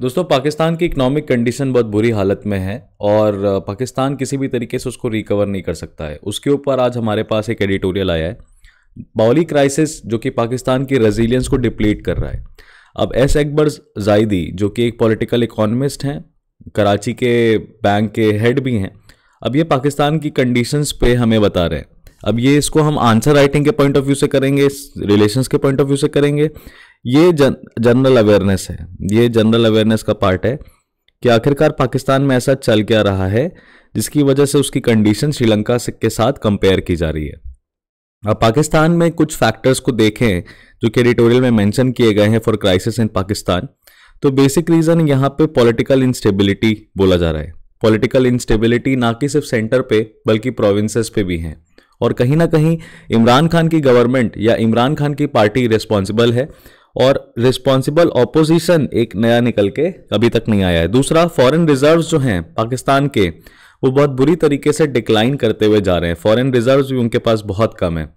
दोस्तों पाकिस्तान की economic condition बहुत बुरी हालत में है और पाकिस्तान किसी भी तरीके से उसको रिकवर नहीं कर सकता है उसके ऊपर आज हमारे पास एक एडिटोरियल आया है बाउली क्राइसिस जो कि पाकिस्तान की रेजिलियंस को डिप्लीट कर रहा है अब एस एक्बर जायदी जो कि एक पॉलिटिकल इकोनॉमिस्ट हैं कराची के बैंक के हेड भी हैं अब ये पाकिस्तान की कंडीशंस पे हमें बता रहे हैं अब ये इसको हम आंसर राइटिंग के पॉइंट ऑफ व्यू से करेंगे रिलेशंस के पॉइंट ऑफ व्यू से करेंगे ये जन जनरल अवेयरनेस है ये जनरल अवेयरनेस का पार्ट है कि आखिरकार पाकिस्तान में ऐसा चल क्या रहा है जिसकी वजह से उसकी कंडीशन श्रीलंका के साथ कंपेयर की जा रही है अब पाकिस्तान में कुछ फैक्टर्स को देखें जो कि एडिटोरियल में मेंशन किए गए हैं फॉर क्राइसिस इन पाकिस्तान तो बेसिक रीज़न यहाँ पे पॉलिटिकल इंस्टेबिलिटी बोला जा रहा है पॉलिटिकल इंस्टेबिलिटी ना कि सिर्फ सेंटर पे बल्कि प्रोविंसेस पे भी हैं और कहीं ना कहीं इमरान खान की गवर्नमेंट या इमरान खान की पार्टी रिस्पॉन्सिबल है और रिस्पॉन्सिबल ऑपोजिशन एक नया निकल के अभी तक नहीं आया है दूसरा फॉरेन रिजर्व जो हैं पाकिस्तान के वो बहुत बुरी तरीके से डिक्लाइन करते हुए जा रहे हैं फॉरेन रिजर्व भी उनके पास बहुत कम है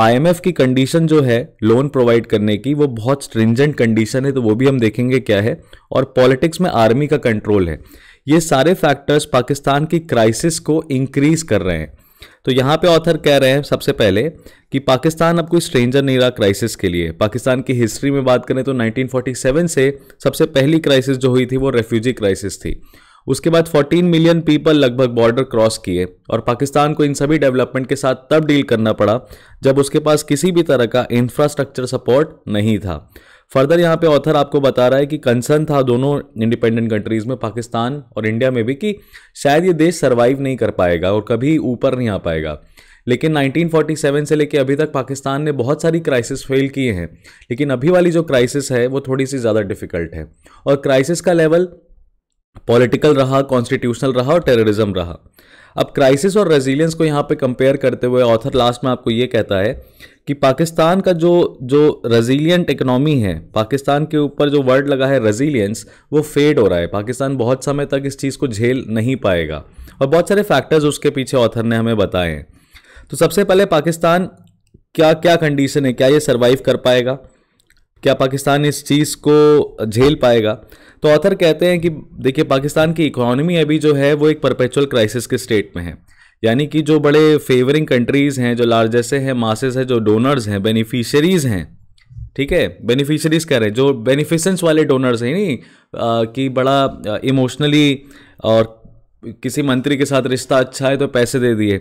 आईएमएफ की कंडीशन जो है लोन प्रोवाइड करने की वो बहुत स्ट्रिंजेंट कंडीशन है तो वो भी हम देखेंगे क्या है और पॉलिटिक्स में आर्मी का कंट्रोल है ये सारे फैक्टर्स पाकिस्तान की क्राइसिस को इंक्रीज कर रहे हैं तो यहाँ पे ऑथर कह रहे हैं सबसे पहले कि पाकिस्तान अब कोई स्ट्रेंजर नहीं रहा क्राइसिस के लिए पाकिस्तान की हिस्ट्री में बात करें तो 1947 से सबसे पहली क्राइसिस जो हुई थी वो रेफ्यूजी क्राइसिस थी उसके बाद 14 मिलियन पीपल लगभग बॉर्डर क्रॉस किए और पाकिस्तान को इन सभी डेवलपमेंट के साथ तब डील करना पड़ा जब उसके पास किसी भी तरह का इंफ्रास्ट्रक्चर सपोर्ट नहीं था फर्दर यहाँ पे ऑथर आपको बता रहा है कि कंसर्न था दोनों इंडिपेंडेंट कंट्रीज़ में पाकिस्तान और इंडिया में भी कि शायद ये देश सर्वाइव नहीं कर पाएगा और कभी ऊपर नहीं आ पाएगा लेकिन 1947 से लेकर अभी तक पाकिस्तान ने बहुत सारी क्राइसिस फेल किए हैं लेकिन अभी वाली जो क्राइसिस है वो थोड़ी सी ज़्यादा डिफ़िकल्ट है और क्राइसिस का लेवल पॉलिटिकल रहा कॉन्स्टिट्यूशनल रहा और टेररिज्म रहा अब क्राइसिस और रेजिलियंस को यहाँ पे कंपेयर करते हुए ऑथर लास्ट में आपको ये कहता है कि पाकिस्तान का जो जो रेजिलियंट इकोनॉमी है पाकिस्तान के ऊपर जो वर्ड लगा है रेजिलियंस वो फेड हो रहा है पाकिस्तान बहुत समय तक इस चीज़ को झेल नहीं पाएगा और बहुत सारे फैक्टर्स उसके पीछे ऑथर ने हमें बताए हैं तो सबसे पहले पाकिस्तान क्या क्या कंडीशन है क्या ये सर्वाइव कर पाएगा क्या पाकिस्तान इस चीज़ को झेल पाएगा तो ऑथर कहते हैं कि देखिए पाकिस्तान की इकोनॉमी अभी जो है वो एक परपेचुअल क्राइसिस के स्टेट में है यानी कि जो बड़े फेवरिंग कंट्रीज़ हैं जो लार्जेसे हैं मासेस हैं जो डोनर्स हैं बेनिफिशरीज़ हैं ठीक है बेनिफिशरीज कह रहे हैं जो बेनिफिशंस वाले डोनर्स हैं नहीं आ, कि बड़ा इमोशनली और किसी मंत्री के साथ रिश्ता अच्छा है तो पैसे दे दिए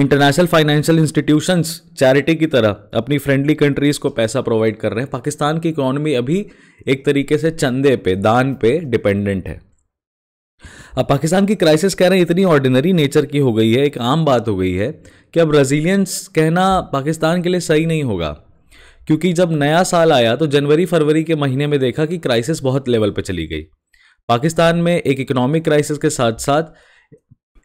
इंटरनेशनल फाइनेंशियल इंस्टीट्यूशंस चैरिटी की तरह अपनी फ्रेंडली कंट्रीज़ को पैसा प्रोवाइड कर रहे हैं पाकिस्तान की इकोनॉमी अभी एक तरीके से चंदे पे दान पे डिपेंडेंट है अब पाकिस्तान की क्राइसिस कह रहे हैं इतनी ऑर्डिनरी नेचर की हो गई है एक आम बात हो गई है कि अब रेजिलियंस कहना पाकिस्तान के लिए सही नहीं होगा क्योंकि जब नया साल आया तो जनवरी फरवरी के महीने में देखा कि क्राइसिस बहुत लेवल पर चली गई पाकिस्तान में एक इकोनॉमिक क्राइसिस के साथ साथ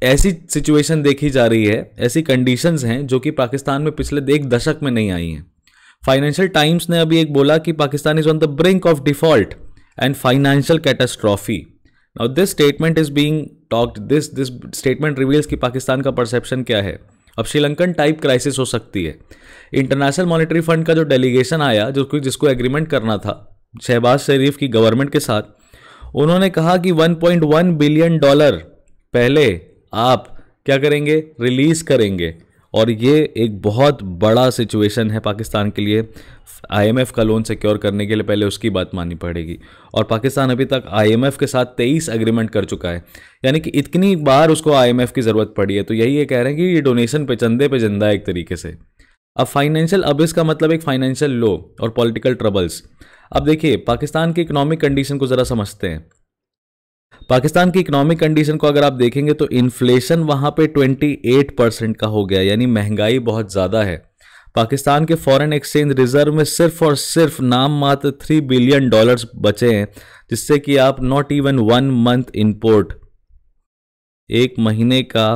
ऐसी सिचुएशन देखी जा रही है ऐसी कंडीशंस हैं जो कि पाकिस्तान में पिछले एक दशक में नहीं आई हैं फाइनेंशियल टाइम्स ने अभी एक बोला कि Pakistan is on the brink of default and financial catastrophe now this statement is being talked this this statement reveals कि पाकिस्तान का परसेप्शन क्या है अब श्रीलंकन टाइप क्राइसिस हो सकती है इंटरनेशनल मॉनिटरी फंड का जो डेलीगेशन आया जो जिसको एग्रीमेंट करना था शहबाज शरीफ की गवर्नमेंट के साथ उन्होंने कहा कि 1.1 बिलियन डॉलर पहले आप क्या करेंगे रिलीज़ करेंगे और ये एक बहुत बड़ा सिचुएशन है पाकिस्तान के लिए आईएमएफ का लोन सिक्योर करने के लिए पहले उसकी बात माननी पड़ेगी और पाकिस्तान अभी तक आईएमएफ के साथ तेईस अग्रीमेंट कर चुका है यानी कि इतनी बार उसको आईएमएफ की ज़रूरत पड़ी है तो यही ये कह रहे हैं कि ये डोनेशन पे चंदे पे जिंदा है एक तरीके से अब फाइनेंशियल अबिस का मतलब एक फाइनेंशियल लो और पॉलिटिकल ट्रबल्स अब देखिए पाकिस्तान की इकोनॉमिक कंडीशन को ज़रा समझते हैं पाकिस्तान की इकोनॉमिक कंडीशन को अगर आप देखेंगे तो इन्फ्लेशन वहां पे 28 परसेंट का हो गया यानी महंगाई बहुत ज़्यादा है पाकिस्तान के फॉरेन एक्सचेंज रिजर्व में सिर्फ और सिर्फ नाम मात्र थ्री बिलियन डॉलर्स बचे हैं जिससे कि आप not even one month import एक महीने का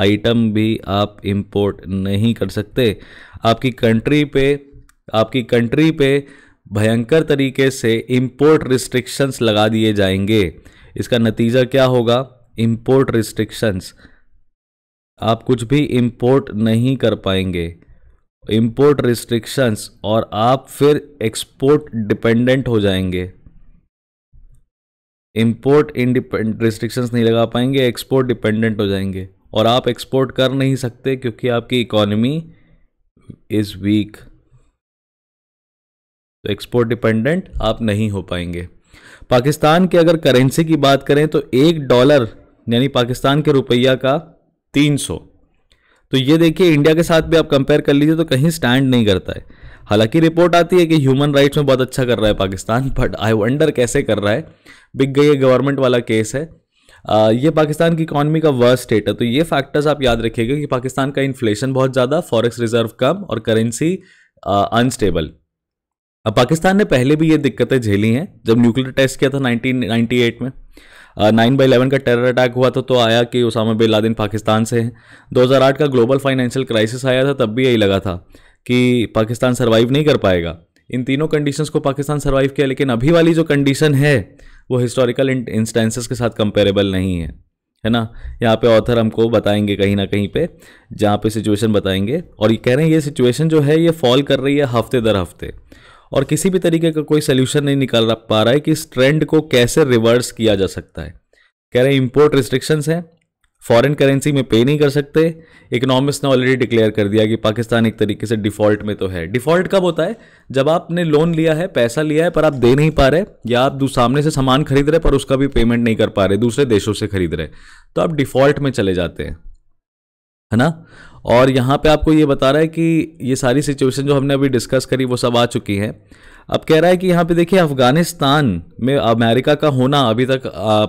आइटम भी आप इंपोर्ट नहीं कर सकते आपकी कंट्री पे आपकी कंट्री पे भयंकर तरीके से इंपोर्ट रिस्ट्रिक्शंस लगा दिए जाएंगे इसका नतीजा क्या होगा इंपोर्ट रिस्ट्रिक्शंस आप कुछ भी इंपोर्ट नहीं कर पाएंगे इंपोर्ट रिस्ट्रिक्शंस और आप फिर एक्सपोर्ट डिपेंडेंट हो जाएंगे इंपोर्ट इंडिपेंड रिस्ट्रिक्शंस नहीं लगा पाएंगे एक्सपोर्ट डिपेंडेंट हो जाएंगे और आप एक्सपोर्ट कर नहीं सकते क्योंकि आपकी इकोनॉमी इज़ वीक तो एक्सपोर्ट डिपेंडेंट आप नहीं हो पाएंगे पाकिस्तान की अगर करेंसी की बात करें तो एक डॉलर यानी पाकिस्तान के रुपया का तीन सौ तो ये देखिए इंडिया के साथ भी आप कंपेयर कर लीजिए तो कहीं स्टैंड नहीं करता है हालांकि रिपोर्ट आती है कि ह्यूमन राइट्स में बहुत अच्छा कर रहा है पाकिस्तान बट आई वंडर कैसे कर रहा है बिक गई गवर्नमेंट वाला केस है ये पाकिस्तान की इकॉनमी का वर्स्ट स्टेट है तो ये फैक्टर्स आप याद रखिएगा कि पाकिस्तान का इन्फ्लेशन बहुत ज़्यादा फॉरेक्स रिजर्व कम और करेंसी अनस्टेबल अब पाकिस्तान ने पहले भी ये दिक्कतें झेली हैं जब न्यूक्लियर टेस्ट किया था 1998 में नाइन बाई इलेवन का टेरर अटैक हुआ था तो आया कि उसामा बिन लादिन पाकिस्तान से है 2008 का ग्लोबल फाइनेंशियल क्राइसिस आया था तब भी यही लगा था कि पाकिस्तान सर्वाइव नहीं कर पाएगा इन तीनों कंडीशंस को पाकिस्तान सर्वाइव किया लेकिन अभी वाली जो कंडीशन है वो हिस्टोरिकल इंस्टेंसेस के साथ कंपेरेबल नहीं है है ना यहाँ पे ऑथर हमको बताएंगे कहीं ना कहीं पे जहाँ पे सिचुएशन बताएंगे और ये कह रहे हैं ये सिचुएशन जो है ये फॉल कर रही है हफ्ते दर हफ्ते और किसी भी तरीके का कोई सोल्यूशन नहीं निकल पा रहा है कि इस ट्रेंड को कैसे रिवर्स किया जा सकता है कह रहे हैं इम्पोर्ट रिस्ट्रिक्शंस हैं फॉरेन करेंसी में पे नहीं कर सकते इकोनॉमिक्स ने ऑलरेडी डिक्लेयर कर दिया कि पाकिस्तान एक तरीके से डिफ़ॉल्ट में तो है डिफ़ॉल्ट कब होता है जब आपने लोन लिया है पैसा लिया है पर आप दे नहीं पा रहे या आप सामने से सामान खरीद रहे पर उसका भी पेमेंट नहीं कर पा रहे दूसरे देशों से खरीद रहे तो आप डिफ़ॉल्ट में चले जाते हैं है ना और यहाँ पे आपको ये बता रहा है कि ये सारी सिचुएशन जो हमने अभी डिस्कस करी वो सब आ चुकी हैं अब कह रहा है कि यहाँ पे देखिए अफ़गानिस्तान में अमेरिका का होना अभी तक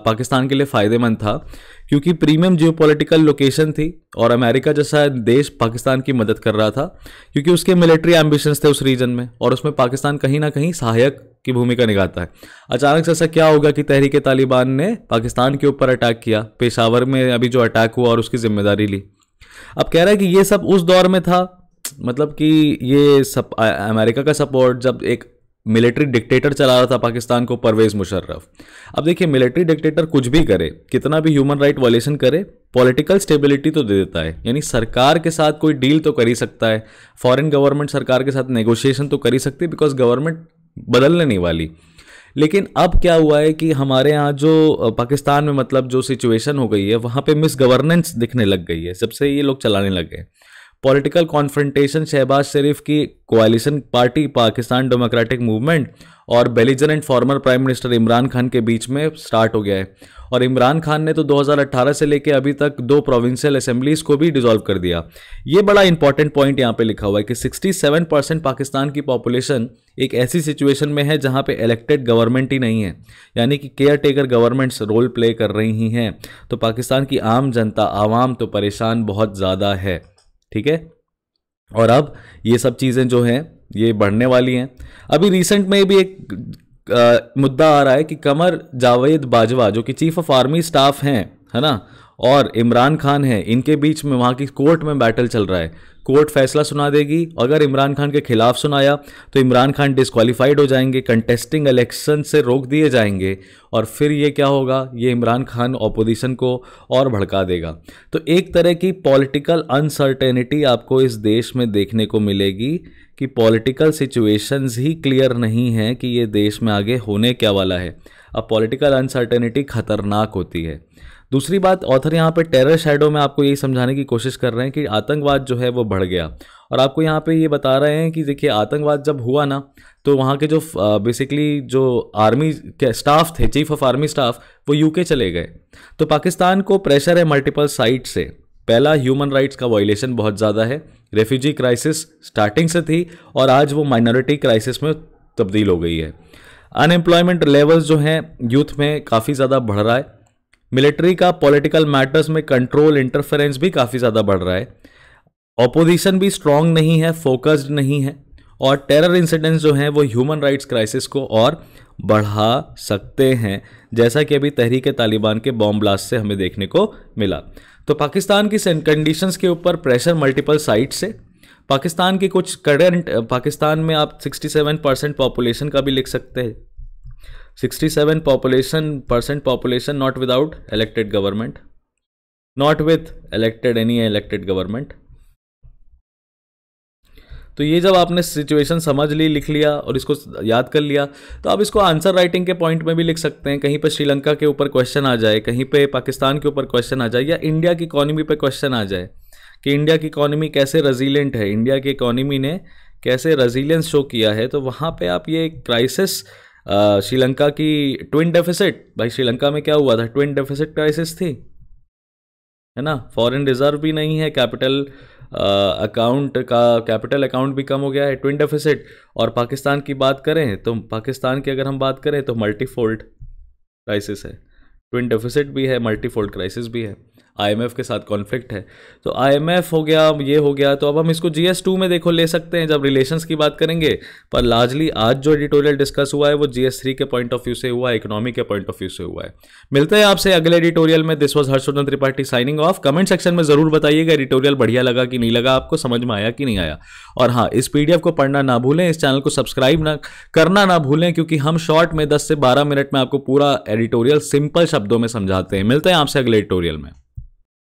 पाकिस्तान के लिए फ़ायदेमंद था क्योंकि प्रीमियम जियो लोकेशन थी और अमेरिका जैसा देश पाकिस्तान की मदद कर रहा था क्योंकि उसके मिलिट्री एम्बिशंस थे उस रीजन में और उसमें पाकिस्तान कहीं ना कहीं सहायक की भूमिका निभाता है अचानक से ऐसा क्या होगा कि तहरीक तालिबान ने पाकिस्तान के ऊपर अटैक किया पेशावर में अभी जो अटैक हुआ और उसकी जिम्मेदारी ली अब कह रहा है कि ये सब उस दौर में था मतलब कि ये सब अमेरिका का सपोर्ट जब एक मिलिट्री डिक्टेटर चला रहा था पाकिस्तान को परवेज मुशर्रफ अब देखिए मिलिट्री डिक्टेटर कुछ भी करे कितना भी ह्यूमन राइट वॉलेशन करे पॉलिटिकल स्टेबिलिटी तो दे देता है यानी सरकार के साथ कोई डील तो कर ही सकता है फॉरेन गवर्नमेंट सरकार के साथ नेगोशिएशन तो कर ही सकती है बिकॉज गवर्नमेंट बदलने नहीं वाली लेकिन अब क्या हुआ है कि हमारे यहाँ जो पाकिस्तान में मतलब जो सिचुएशन हो गई है वहाँ पे मिस गवर्नेंस दिखने लग गई है सबसे ये लोग चलाने लग गए पॉलिटिकल कॉन्फ्रेंटेशन शहबाज शरीफ की coalition party Pakistan Democratic Movement और and former prime minister Imran Khan के बीच में स्टार्ट हो गया है और इमरान खान ने तो 2018 से लेकर अभी तक दो प्रोविंशियल असेंबलीज को भी डिसॉल्व कर दिया ये बड़ा इंपॉर्टेंट पॉइंट यहाँ पे लिखा हुआ है कि 67 परसेंट पाकिस्तान की पॉपुलेशन एक ऐसी सिचुएशन में है जहाँ पे इलेक्टेड गवर्नमेंट ही नहीं है यानी कि caretaker governments role play कर रही हैं तो पाकिस्तान की आम जनता आवाम तो परेशान बहुत ज़्यादा है ठीक है और अब ये सब चीज़ें जो हैं ये बढ़ने वाली हैं अभी रिसेंट में भी एक आ, मुद्दा आ रहा है कि कमर जावेद बाजवा जो कि चीफ ऑफ आर्मी स्टाफ हैं है ना और इमरान खान हैं इनके बीच में वहाँ की कोर्ट में बैटल चल रहा है कोर्ट फैसला सुना देगी अगर इमरान खान के खिलाफ सुनाया तो इमरान खान डिस्कालीफाइड हो जाएंगे कंटेस्टिंग इलेक्शन से रोक दिए जाएंगे और फिर ये क्या होगा ये इमरान खान ऑपोजिशन को और भड़का देगा तो एक तरह की पॉलिटिकल अनसर्टेनिटी आपको इस देश में देखने को मिलेगी कि पॉलिटिकल सिचुएशंस ही क्लियर नहीं हैं कि ये देश में आगे होने क्या वाला है अब पॉलिटिकल अनसर्टेनिटी खतरनाक होती है दूसरी बात ऑथर यहाँ पे टेरर शेडो में आपको यही समझाने की कोशिश कर रहे हैं कि आतंकवाद जो है वो बढ़ गया और आपको यहाँ पे ये बता रहे हैं कि देखिए आतंकवाद जब हुआ ना तो वहाँ के जो बेसिकली जो आर्मी के स्टाफ थे चीफ ऑफ आर्मी स्टाफ वो यूके चले गए तो पाकिस्तान को प्रेशर है मल्टीपल साइट से पहला ह्यूमन राइट्स का वॉयलेशन बहुत ज़्यादा है रेफ्यूजी क्राइसिस स्टार्टिंग से थी और आज वो माइनॉरिटी क्राइसिस में तब्दील हो गई है अनएम्प्लॉयमेंट लेवल्स जो हैं यूथ में काफ़ी ज़्यादा बढ़ रहा है मिलिट्री का पॉलिटिकल मैटर्स में कंट्रोल इंटरफेरेंस भी काफ़ी ज़्यादा बढ़ रहा है ऑपोजिशन भी स्ट्रांग नहीं है फोकस्ड नहीं है और टेरर इंसिडेंट्स जो हैं वो ह्यूमन राइट्स क्राइसिस को और बढ़ा सकते हैं जैसा कि अभी तहरीक तालिबान के बॉम्ब ब्लास्ट से हमें देखने को मिला तो पाकिस्तान की कंडीशंस के ऊपर प्रेशर मल्टीपल साइट से पाकिस्तान की कुछ करंट पाकिस्तान में आप 67 परसेंट पॉपुलेशन का भी लिख सकते हैं sixty seven population percent population not without elected government not with elected any elected government तो ये जब आपने सिचुएशन समझ ली लिख लिया और इसको याद कर लिया तो आप इसको आंसर राइटिंग के पॉइंट में भी लिख सकते हैं कहीं पर श्रीलंका के ऊपर क्वेश्चन आ जाए कहीं पे पाकिस्तान के ऊपर क्वेश्चन आ जाए या इंडिया की इकोनॉमी पर क्वेश्चन आ जाए कि इंडिया की इकोनॉमी कैसे रेजिलेंट है इंडिया की इकोनॉमी ने कैसे रेजिलियंस शो किया है तो वहाँ पे आप ये क्राइसिस श्रीलंका की ट्विन डेफिसिट भाई श्रीलंका में क्या हुआ था ट्विन डेफिसिट क्राइसिस थी है ना फॉरेन रिजर्व भी नहीं है कैपिटल अकाउंट का कैपिटल अकाउंट भी कम हो गया है ट्विन डेफिसिट और पाकिस्तान की बात करें तो पाकिस्तान की अगर हम बात करें तो मल्टीफोल्ड क्राइसिस है ट्विन डेफिसिट भी है मल्टीफोल्ड क्राइसिस भी है आई के साथ कॉन्फ्लिक्ट है तो आई हो गया ये हो गया तो अब हम इसको जीएस टू में देखो ले सकते हैं जब रिलेशंस की बात करेंगे पर लार्जली आज जो एडिटोरियल डिस्कस हुआ है वो जी थ्री के पॉइंट ऑफ व्यू से हुआ है इकोनॉमी के पॉइंट ऑफ व्यू से हुआ है मिलते हैं आपसे अगले एडिटोरियल में this was Harshvardhan Tripathi signing off comment section में जरूर बताइएगा एडिटोरियल बढ़िया लगा कि नहीं लगा आपको समझ में आया कि नहीं आया और हाँ इस पी को पढ़ना ना भूलें इस चैनल को सब्सक्राइब ना करना ना भूलें क्योंकि हम शॉर्ट में दस से बारह मिनट में आपको पूरा एडिटोरियल सिंपल शब्दों में समझाते हैं मिलते हैं आपसे अगले एडिटोरियल में